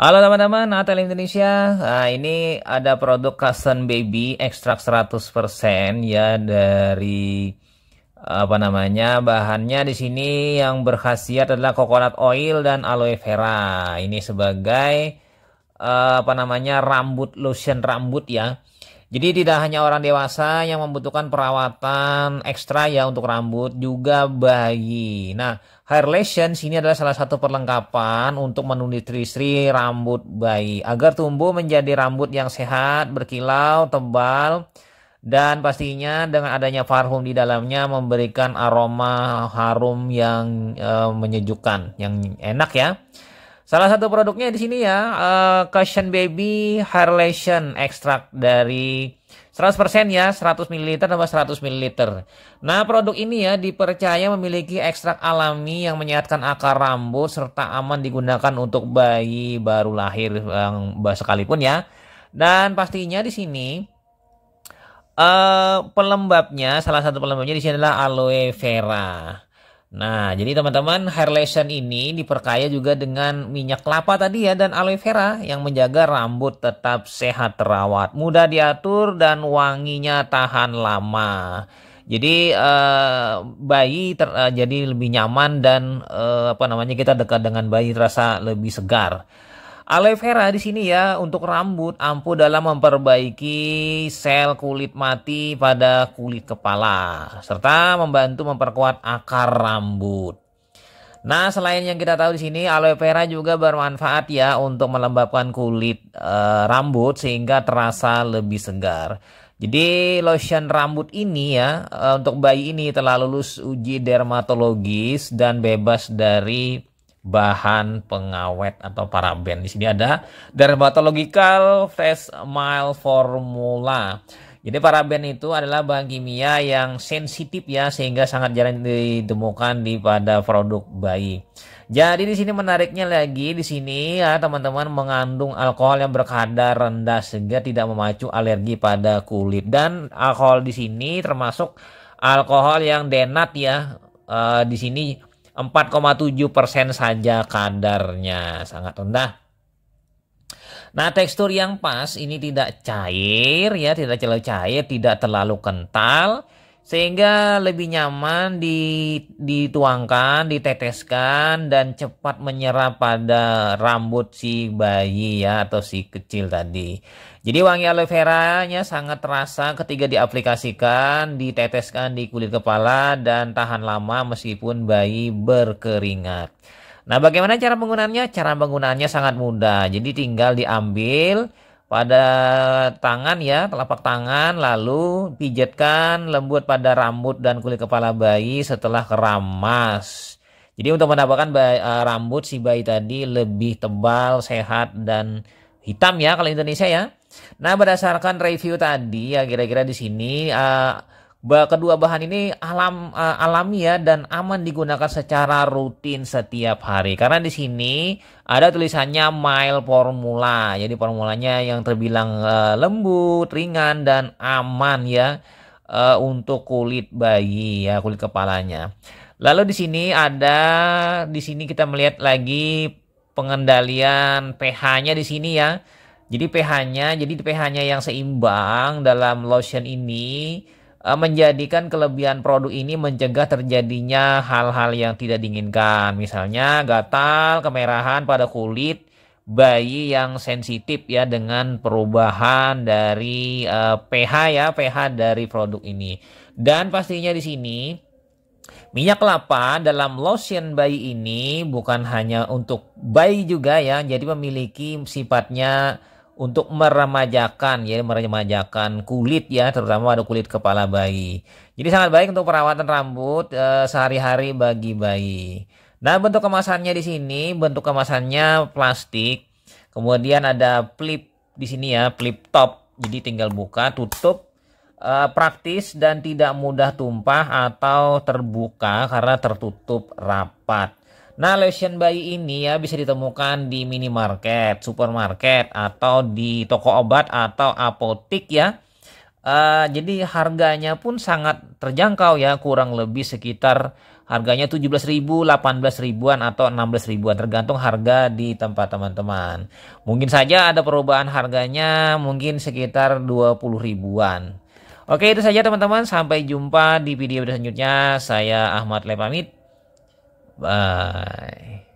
Halo teman-teman, Natal Indonesia. Nah, ini ada produk Custom Baby ekstrak 100% ya dari apa namanya bahannya di sini yang berkhasiat adalah coconut oil dan aloe vera. Ini sebagai ah, apa namanya rambut lotion rambut ya. Jadi tidak hanya orang dewasa yang membutuhkan perawatan ekstra ya untuk rambut, juga bayi. Nah, hair lessons ini adalah salah satu perlengkapan untuk menutrisi rambut bayi agar tumbuh menjadi rambut yang sehat, berkilau, tebal, dan pastinya dengan adanya parfum di dalamnya memberikan aroma harum yang e, menyejukkan, yang enak ya. Salah satu produknya di sini ya, uh, eh, Cushion Baby Harlation Extract dari 100% ya, 100 ml tambah 100 ml. Nah, produk ini ya dipercaya memiliki ekstrak alami yang menyehatkan akar rambut serta aman digunakan untuk bayi baru lahir yang um, sekalipun ya. Dan pastinya di sini uh, pelembabnya, salah satu pelembabnya di sini adalah aloe vera. Nah, jadi teman-teman, hair lotion ini diperkaya juga dengan minyak kelapa tadi ya dan aloe vera yang menjaga rambut tetap sehat terawat, mudah diatur dan wanginya tahan lama. Jadi uh, bayi ter, uh, jadi lebih nyaman dan uh, apa namanya kita dekat dengan bayi terasa lebih segar. Aloe vera di sini ya untuk rambut ampuh dalam memperbaiki sel kulit mati pada kulit kepala serta membantu memperkuat akar rambut. Nah, selain yang kita tahu di sini, aloe vera juga bermanfaat ya untuk melembabkan kulit e, rambut sehingga terasa lebih segar. Jadi lotion rambut ini ya eh, untuk bayi ini telah lulus uji dermatologis dan bebas dari bahan pengawet atau paraben. Di sini ada dermatological face mild formula. Jadi paraben itu adalah bahan kimia yang sensitif ya sehingga sangat jarang ditemukan di pada produk bayi. Jadi di sini menariknya lagi di sini ya teman-teman mengandung alkohol yang berkadar rendah sehingga tidak memacu alergi pada kulit dan alkohol di sini termasuk alkohol yang denat ya. Uh, di sini 4,7 persen saja kadarnya sangat rendah. Nah tekstur yang pas ini tidak cair ya tidak terlalu cair tidak terlalu kental sehingga lebih nyaman di dituangkan, diteteskan dan cepat menyerap pada rambut si bayi ya atau si kecil tadi. Jadi wangi aloe vera-nya sangat terasa ketika diaplikasikan, diteteskan di kulit kepala dan tahan lama meskipun bayi berkeringat. Nah, bagaimana cara penggunaannya? Cara penggunaannya sangat mudah. Jadi tinggal diambil pada tangan ya, telapak tangan, lalu pijatkan lembut pada rambut dan kulit kepala bayi setelah keramas. Jadi untuk mendapatkan bayi, eh, rambut si bayi tadi lebih tebal, sehat dan hitam ya kalau Indonesia ya. Nah berdasarkan review tadi ya kira-kira di sini uh, kedua bahan ini alam uh, alami ya, dan aman digunakan secara rutin setiap hari. Karena di sini ada tulisannya mild formula. Jadi formulanya yang terbilang uh, lembut, ringan dan aman ya uh, untuk kulit bayi ya, kulit kepalanya. Lalu di sini ada di sini kita melihat lagi pengendalian pH-nya di sini ya. Jadi pH-nya jadi pH-nya yang seimbang dalam lotion ini Eh, menjadikan kelebihan produk ini mencegah terjadinya hal-hal yang tidak diinginkan. Misalnya gatal, kemerahan pada kulit bayi yang sensitif ya dengan perubahan dari uh, pH ya, pH dari produk ini. Dan pastinya di sini Minyak kelapa dalam lotion bayi ini bukan hanya untuk bayi juga ya, jadi memiliki sifatnya untuk meremajakan ya meremajakan kulit ya terutama pada kulit kepala bayi. Jadi sangat baik untuk perawatan rambut e, sehari-hari bagi bayi. Nah, bentuk kemasannya di sini bentuk kemasannya plastik. Kemudian ada flip di sini ya, flip top. Jadi tinggal buka, tutup e, praktis dan tidak mudah tumpah atau terbuka karena tertutup rapat. Nah, lotion bayi ini ya bisa ditemukan di minimarket, supermarket, atau di toko obat atau apotik ya. Uh, jadi harganya pun sangat terjangkau ya, kurang lebih sekitar harganya 17.000, 18.000-an atau 16.000-an tergantung harga di tempat teman-teman. Mungkin saja ada perubahan harganya mungkin sekitar 20.000-an. Oke, itu saja teman-teman, sampai jumpa di video selanjutnya. Saya Ahmad Lepamit. Bye.